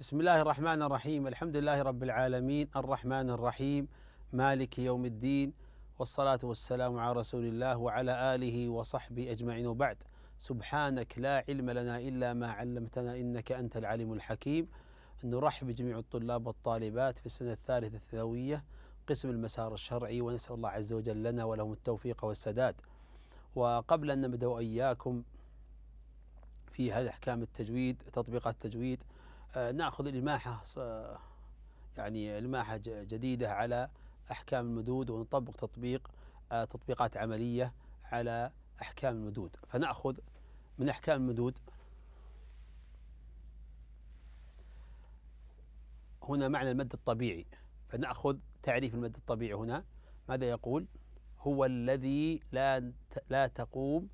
بسم الله الرحمن الرحيم الحمد لله رب العالمين الرحمن الرحيم مالك يوم الدين والصلاة والسلام على رسول الله وعلى آله وصحبه أجمعين وبعد سبحانك لا علم لنا إلا ما علمتنا إنك أنت العليم الحكيم نرحب بجميع الطلاب والطالبات في السنة الثالثة الثانوية قسم المسار الشرعي ونسأل الله عز وجل لنا ولهم التوفيق والسداد وقبل أن نبدأ إياكم في هذا أحكام التجويد تطبيقات التجويد آه، ناخذ الماحه يعني الماحه جديده على احكام المدود ونطبق تطبيق آه، تطبيقات عمليه على احكام المدود فناخذ من احكام المدود هنا معنى المد الطبيعي فناخذ تعريف المد الطبيعي هنا ماذا يقول هو الذي لا لا تقوم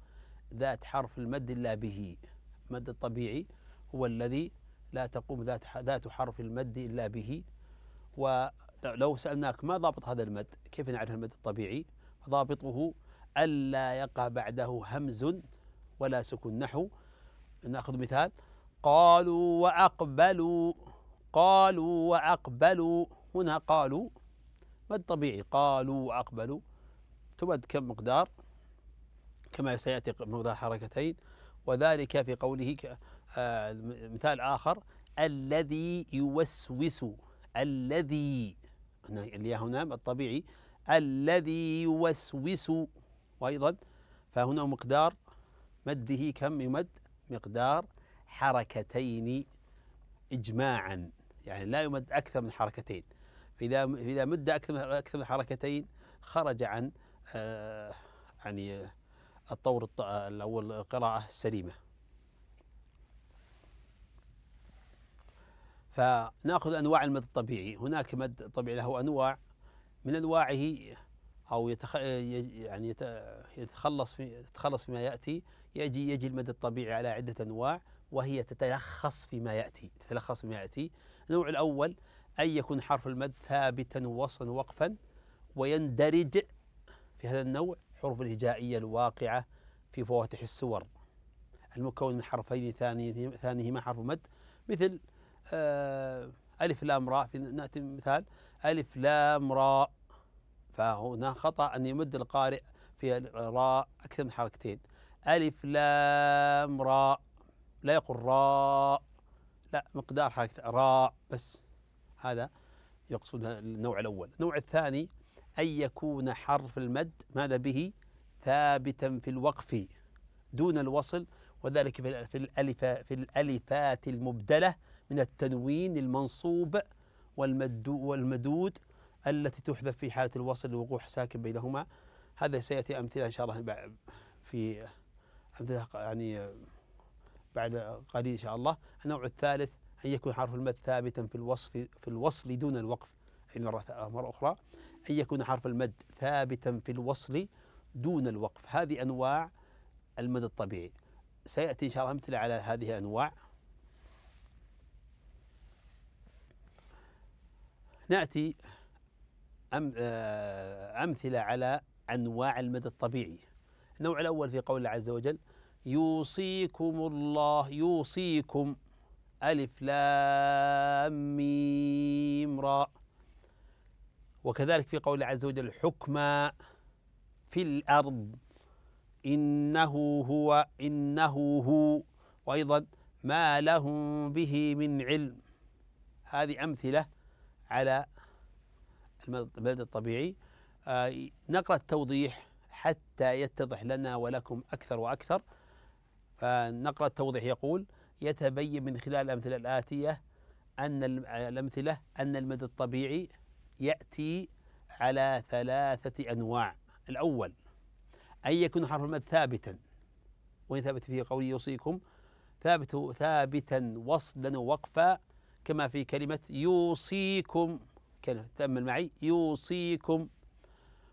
ذات حرف المد الا به المد الطبيعي هو الذي لا تقوم ذات ذات حرف المد إلا به ولو سألناك ما ضابط هذا المد كيف نعرف المد الطبيعي ضابطه ألا يقع بعده همز ولا سكون نحو ناخذ مثال قالوا وأقبلوا قالوا وأقبلوا هنا قالوا مد طبيعي قالوا وأقبلوا تمد كم مقدار كما سيأتي مقدار حركتين وذلك في قوله آه، مثال آخر الذي يوسوس الذي اللي هنا الطبيعي الذي يوسوس وأيضا فهنا مقدار مده كم يمد مقدار حركتين إجماعا يعني لا يمد أكثر من حركتين فإذا إذا مد أكثر من أكثر من حركتين خرج عن آه، يعني الطور الأول القراءة السليمة فناخذ انواع المد الطبيعي هناك مد طبيعي له انواع من انواعه او يتخ... يعني يتخلص في... يتخلص فيما ياتي يجي يجي المد الطبيعي على عده انواع وهي تتلخص فيما ياتي تتلخص فيما ياتي النوع الاول ان يكون حرف المد ثابتا وصلا وقفا ويندرج في هذا النوع حروف الهجائيه الواقعه في فواتح السور المكون من حرفين ثاني ثانيهما حرف مد مثل آه، ألف لام راء في نأتي مثال ألف لام راء فهنا خطأ أن يمد القارئ في راء أكثر من حركتين ألف لام راء لا يقول راء لا مقدار حركة راء بس هذا يقصد النوع الأول النوع الثاني أن يكون حرف المد ماذا به ثابتا في الوقف دون الوصل وذلك في الألف في الألفات المبدلة من التنوين المنصوب والمدود التي تحذف في حالة الوصل لوقوع ساكن بينهما هذا سيأتي أمثلة إن شاء الله في أمثلة يعني بعد قليل إن شاء الله النوع الثالث أن يكون حرف المد ثابتا في الوصف في الوصل دون الوقف أي مرة مرة أخرى أن يكون حرف المد ثابتا في الوصل دون الوقف هذه أنواع المد الطبيعي سيأتي إن شاء الله أمثلة على هذه الأنواع ناتي أم آه، امثله على انواع المدى الطبيعي النوع الاول في قول الله عز وجل يوصيكم الله يوصيكم ألف لام ميم راء وكذلك في الله عز وجل حكما في الأرض إنه هو إنه هو وأيضا ما لهم به من علم هذه أمثلة على الملد الطبيعي آه، نقرأ التوضيح حتى يتضح لنا ولكم أكثر وأكثر فنقرا التوضيح يقول يتبين من خلال الأمثلة الآتية أن الأمثلة أن المد الطبيعي يأتي على ثلاثة أنواع الأول أن يكون حرف المد ثابتا وإن ثبت فيه قولي يوصيكم ثابت ثابتا وصلا ووقفا كما في كلمة يوصيكم كلمة تأمل معي يوصيكم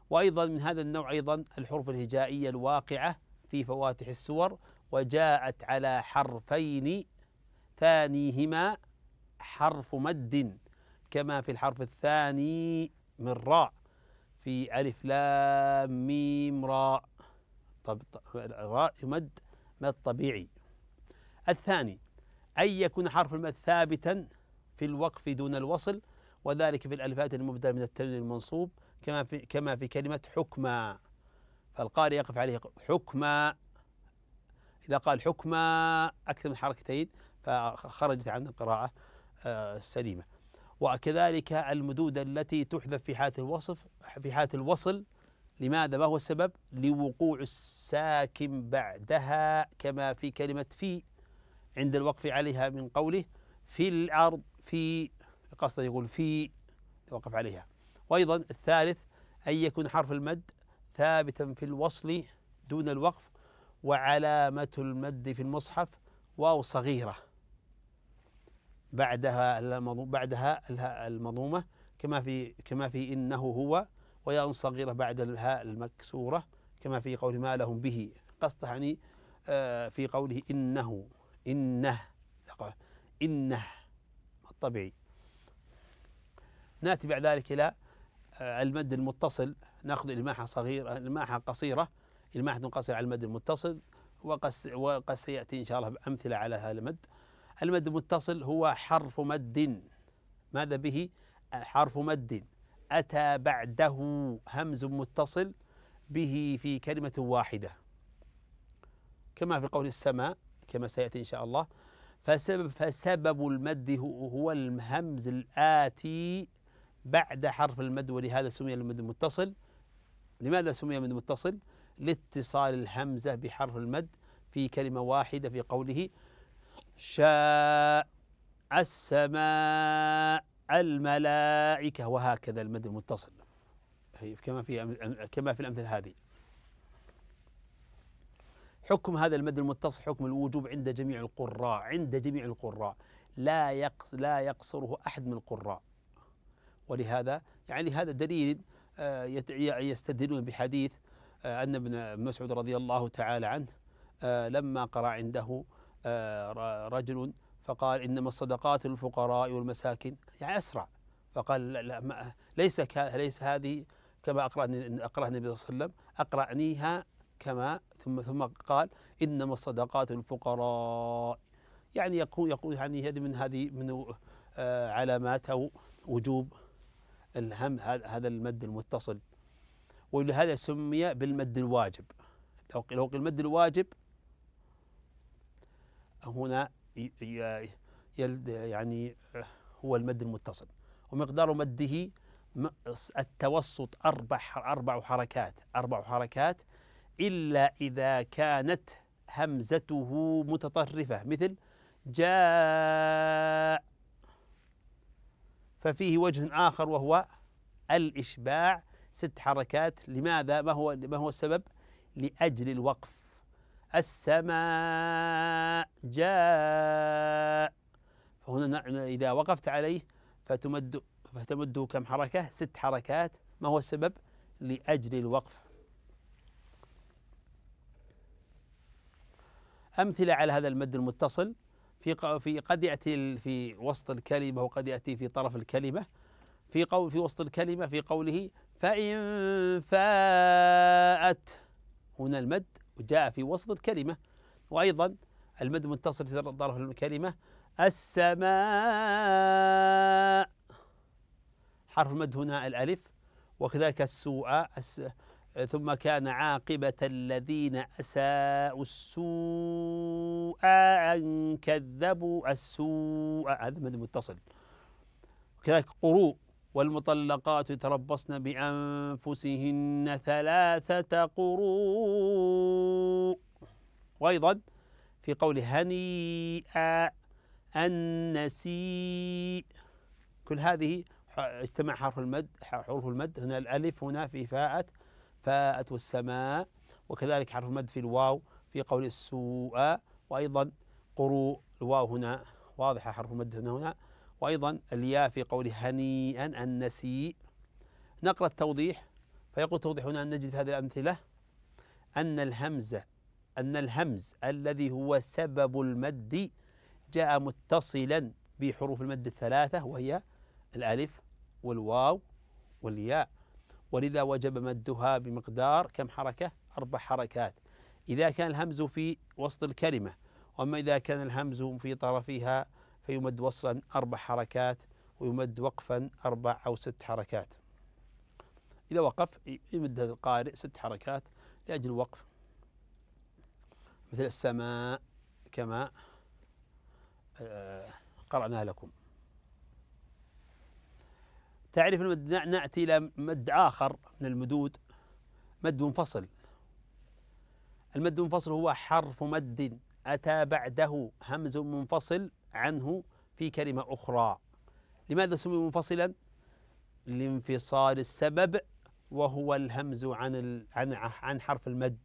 وأيضا من هذا النوع أيضا الحروف الهجائية الواقعة في فواتح السور وجاءت على حرفين ثانيهما حرف مد كما في الحرف الثاني من راء في ألف لام ميم راء طب راء يمد مد طبيعي الثاني أن يكون حرف المد ثابتا في الوقف دون الوصل وذلك في الألفات المبدأ من التنوين المنصوب كما في كما في كلمة حكما فالقارئ يقف عليه حكما إذا قال حكما أكثر من حركتين فخرجت عن القراءة آه، السليمة وكذلك المدود التي تحذف في حالة الوصف في حالة الوصل لماذا ما هو السبب لوقوع الساكن بعدها كما في كلمة في عند الوقف عليها من قوله في الأرض في قصده يقول في توقف عليها وأيضا الثالث أن يكون حرف المد ثابتا في الوصل دون الوقف وعلامة المد في المصحف واو صغيرة بعدها بعدها المضمومة كما في كما في إنه هو ويا صغيرة بعد الهاء المكسورة كما في قول ما لهم به قصده يعني آه، في قوله إنه إنه إنه الطبيعي نأتي بعد ذلك إلى آه، المد المتصل نأخذ الماحة صغيرة الماحة قصيرة الماحة قصيره على المد المتصل وقد سيأتي إن شاء الله أمثلة على هذا المد المد المتصل هو حرف مد ماذا به حرف مد أتى بعده همز متصل به في كلمة واحدة كما في قول السماء كما سيأتي إن شاء الله فسبب, فسبب المد هو الهمز الآتي بعد حرف المد ولهذا سمي المد المتصل لماذا سمي المد المتصل؟ لاتصال الهمزة بحرف المد في كلمة واحدة في قوله شاء السماء الملائكة وهكذا المد المتصل كما في كما في الأمثلة هذه حكم هذا المد المتصل حكم الوجوب عند جميع القراء عند جميع القراء لا يقص لا يقصره احد من القراء ولهذا يعني هذا دليل آه، يستدلون بحديث آه، ان ابن مسعود رضي الله تعالى عنه آه، لما قرأ عنده رجل فقال إنما الصدقات للفقراء والمساكين يعني أسرع فقال لا لا ما ليس ليس هذه كما أقرأني أقرأني النبي صلى الله عليه وسلم أقرأنيها كما ثم ثم قال انما الصدقات الفقراء يعني يقول يقول يعني هذه من هذه من آه، علامات او وجوب الهم هذا المد المتصل ولهذا سمي بالمد الواجب لو لو المد الواجب هنا يعني هو المد المتصل ومقدار مده التوسط أربع أربع حركات أربع حركات إلا إذا كانت همزته متطرفة مثل جاء ففيه وجه آخر وهو الإشباع ست حركات لماذا ما هو ما هو السبب لأجل الوقف السماء جاء فهنا إذا وقفت عليه فتمد فتمده كم حركة ست حركات ما هو السبب لأجل الوقف أمثلة على هذا المد المتصل في في قد يأتي في وسط الكلمة وقد يأتي في طرف الكلمة في قول في وسط الكلمة في قوله فإن فاءت هنا المد جاء في وسط الكلمة وأيضا المد متصل في طرف الكلمة السماء حرف المد هنا الألف وكذلك السوء ثم كان عاقبة الذين أساءوا السوء أن كذبوا السوء هذا من المتصل وكذلك قروء والمطلقات يتربصن بأنفسهن ثلاثة قروء وأيضا في قول هنيئا النسيء كل هذه اجتمع حرف المد حروف المد هنا الألف هنا في فاءت فاءت والسماء وكذلك حرف المد في الواو في قول السوء وأيضا قروء الواو هنا واضحة حرف المد هنا هنا وأيضا الياء في قول هنيئا النسيء نقرأ التوضيح فيقول توضيح هنا أن نجد في هذه الأمثلة أن الهمزة أن الهمز الذي هو سبب المد جاء متصلا بحروف المد الثلاثة وهي الألف والواو والياء ولذا وجب مدها بمقدار كم حركة أربع حركات إذا كان الهمز في وسط الكلمة وأما إذا كان الهمز في طرفها فيمد وصلا أربع حركات ويمد وقفا أربع أو ست حركات إذا وقف يمد القارئ ست حركات لأجل الوقف مثل السماء كما آه، قرأنا لكم تعريف المد نأتي إلى مد آخر من المدود مد منفصل المد المنفصل هو حرف مد أتى بعده همز منفصل عنه في كلمة أخرى لماذا سمي منفصلا؟ لانفصال السبب وهو الهمز عن عن عن حرف المد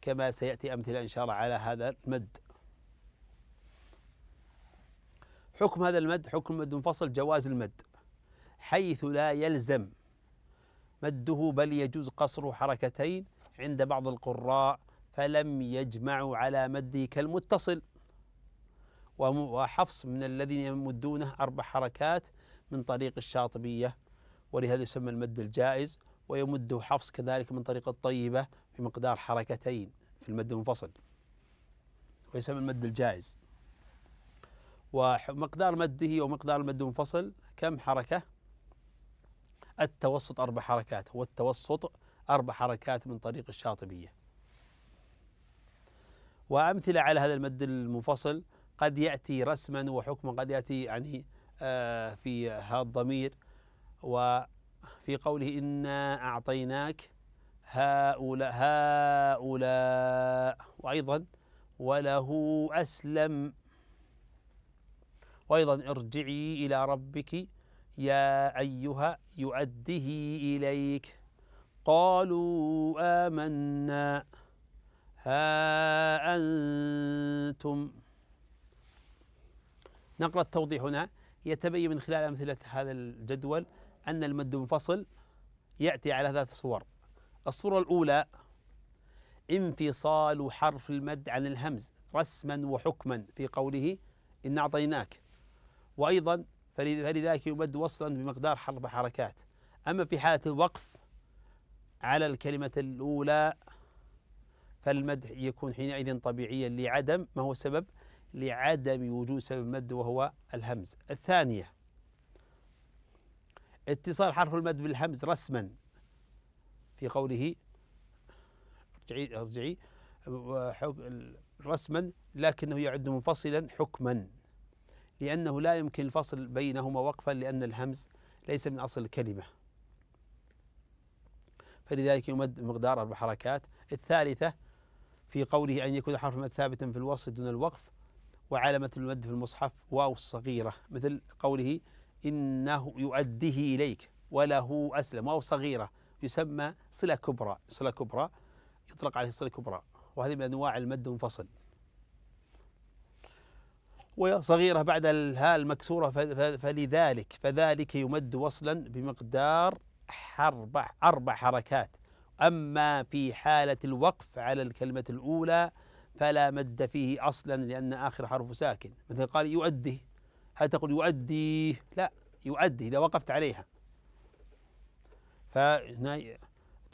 كما سيأتي أمثلة إن شاء الله على هذا المد حكم هذا المد حكم المد منفصل جواز المد حيث لا يلزم مده بل يجوز قصره حركتين عند بعض القراء فلم يجمعوا على مده كالمتصل وحفص من الذين يمدونه أربع حركات من طريق الشاطبية ولهذا يسمى المد الجائز ويمده حفص كذلك من طريق الطيبة بمقدار حركتين في المد المنفصل ويسمى المد الجائز ومقدار مده ومقدار المد المنفصل كم حركة؟ التوسط أربع حركات هو التوسط أربع حركات من طريق الشاطبية وأمثلة على هذا المد المنفصل قد يأتي رسما وحكما قد يأتي يعني آه، في هذا الضمير وفي قوله إنا أعطيناك هؤلاء هؤلاء وأيضا وله أسلم وأيضا ارجعي إلى ربك يا أيها يؤده إليك قالوا آمنا ها أنتم نقرأ التوضيح هنا يتبين من خلال أمثلة هذا الجدول أن المد منفصل يأتي على ثلاث صور الصورة الأولى انفصال حرف المد عن الهمز رسما وحكما في قوله إن أعطيناك وأيضا فلذلك يمد وصلا بمقدار حرب حركات أما في حالة الوقف على الكلمة الأولى فالمدح يكون حينئذ طبيعيا لعدم ما هو السبب لعدم وجود سبب مد وهو الهمز الثانية اتصال حرف المد بالهمز رسما في قوله ارجعي ارجعي رسما لكنه يعد منفصلا حكما لأنه لا يمكن الفصل بينهما وقفا لأن الهمز ليس من أصل الكلمة فلذلك يمد مقدار أربع حركات الثالثة في قوله أن يكون حرف المد ثابتا في الوصل دون الوقف وعلامة المد في المصحف واو الصغيرة مثل قوله إنه يؤديه إليك وله أسلم واو صغيرة يسمى صلة كبرى صلة كبرى يطلق عليه صلة كبرى وهذه من أنواع المد المنفصل وصغيرة بعد الهاء المكسورة فلذلك فذلك يمد وصلا بمقدار أربع, أربع حركات أما في حالة الوقف على الكلمة الأولى فلا مد فيه أصلا لأن آخر حرف ساكن مثل قال يؤدي هل تقول يؤدي لا يؤدي إذا وقفت عليها فهنا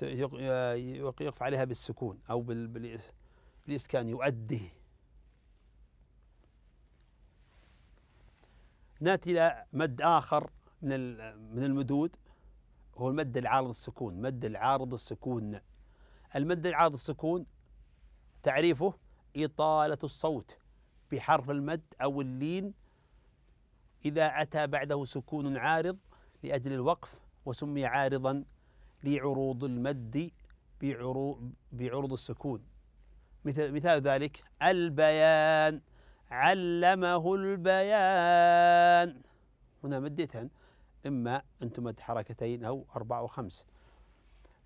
يقف عليها بالسكون أو بالإسكان يؤدي ناتي إلى مد آخر من من المدود هو المد العارض السكون مد العارض السكون المد العارض السكون تعريفه إطالة الصوت بحرف المد أو اللين إذا أتى بعده سكون عارض لأجل الوقف وسمي عارضا لعروض المد بعروض, بعروض السكون مثل مثال ذلك البيان علمه البيان هنا مدتهن إما أن تمد حركتين أو أربعة وخمس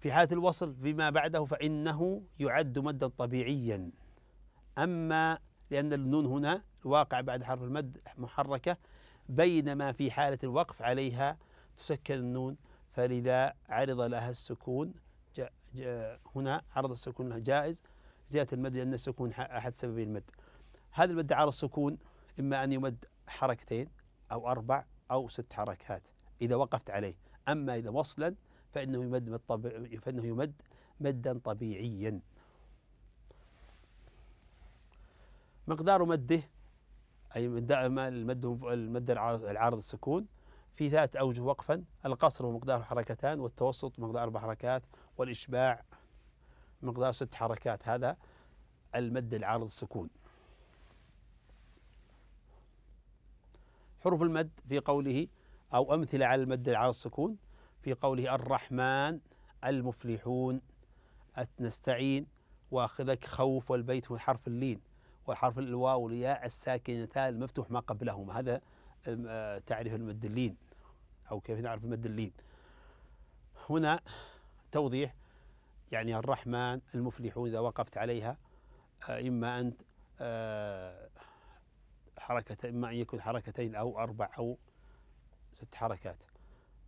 في حالة الوصل بما بعده فإنه يعد مدا طبيعيا أما لأن النون هنا الواقع بعد حرف المد محركة بينما في حالة الوقف عليها تسكن النون فلذا عرض لها السكون جا جا هنا عرض السكون لها جائز زيادة المد لأن السكون أحد سببي المد هذا المد على السكون إما أن يمد حركتين أو أربع أو ست حركات إذا وقفت عليه أما إذا وصلا فإنه يمد مد فإنه يمد مدا طبيعيا مقدار مده أي المد المد العارض السكون في ذات أوجه وقفا القصر مقداره حركتان والتوسط مقدار أربع حركات والإشباع مقدار ست حركات هذا المد العارض السكون حروف المد في قوله أو أمثلة على المد على السكون في قوله الرحمن المفلحون نستعين واخذك خوف والبيت هو حرف اللين وحرف الواو والياء الساكنتان المفتوح ما قبلهم هذا آه، تعريف المد اللين أو كيف نعرف المد اللين هنا توضيح يعني الرحمن المفلحون إذا وقفت عليها آه، إما أنت آه، حركتين إما أن يكون حركتين أو أربع أو ست حركات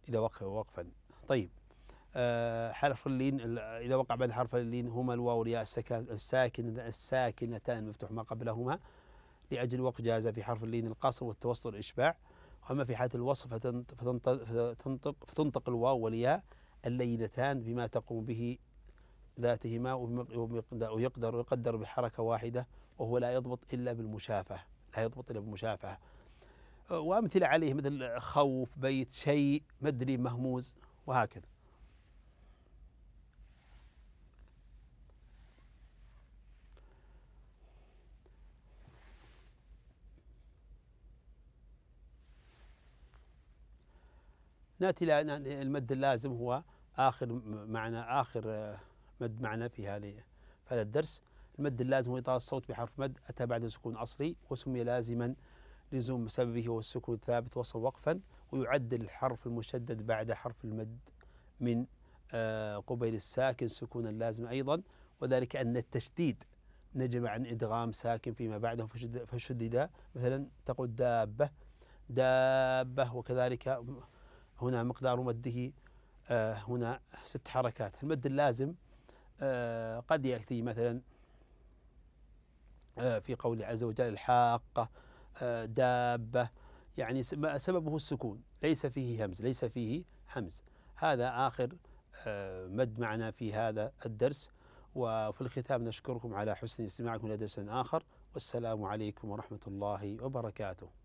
إذا وقف وقفا طيب آه حرف اللين إذا وقع بعد حرف اللين هما الواو والياء الساكنة الساكنتان مفتوح ما قبلهما لأجل وقف جاز في حرف اللين القصر والتوسط والإشباع وأما في حالة الوصف فتنطق, فتنطق الواو والياء اللينتان بما تقوم به ذاتهما ويقدر يقدر بحركة واحدة وهو لا يضبط إلا بالمشافة لا يضبط إلا بمشافهه أه، وأمثلة عليه مثل خوف بيت شيء مدري مهموز وهكذا ناتي الى المد اللازم هو اخر معنى اخر آه، مد معنى في هذه في هذا الدرس المد اللازم وإطالة الصوت بحرف مد أتى بعد سكون أصلي وسمي لازما لزوم سببه هو السكون الثابت وصل وقفا ويعدل الحرف المشدد بعد حرف المد من آه، قبيل الساكن سكونا لازما أيضا وذلك أن التشديد نجم عن إدغام ساكن فيما بعده فشدد مثلا تقول دابة دابة وكذلك هنا مقدار مده آه، هنا ست حركات المد اللازم آه، قد يأتي مثلا آه، في قوله عز وجل الحاقة آه، دابة يعني سببه السكون ليس فيه همز ليس فيه همز هذا آخر آه، مد معنا في هذا الدرس وفي الختام نشكركم على حسن استماعكم إلى درس آخر والسلام عليكم ورحمة الله وبركاته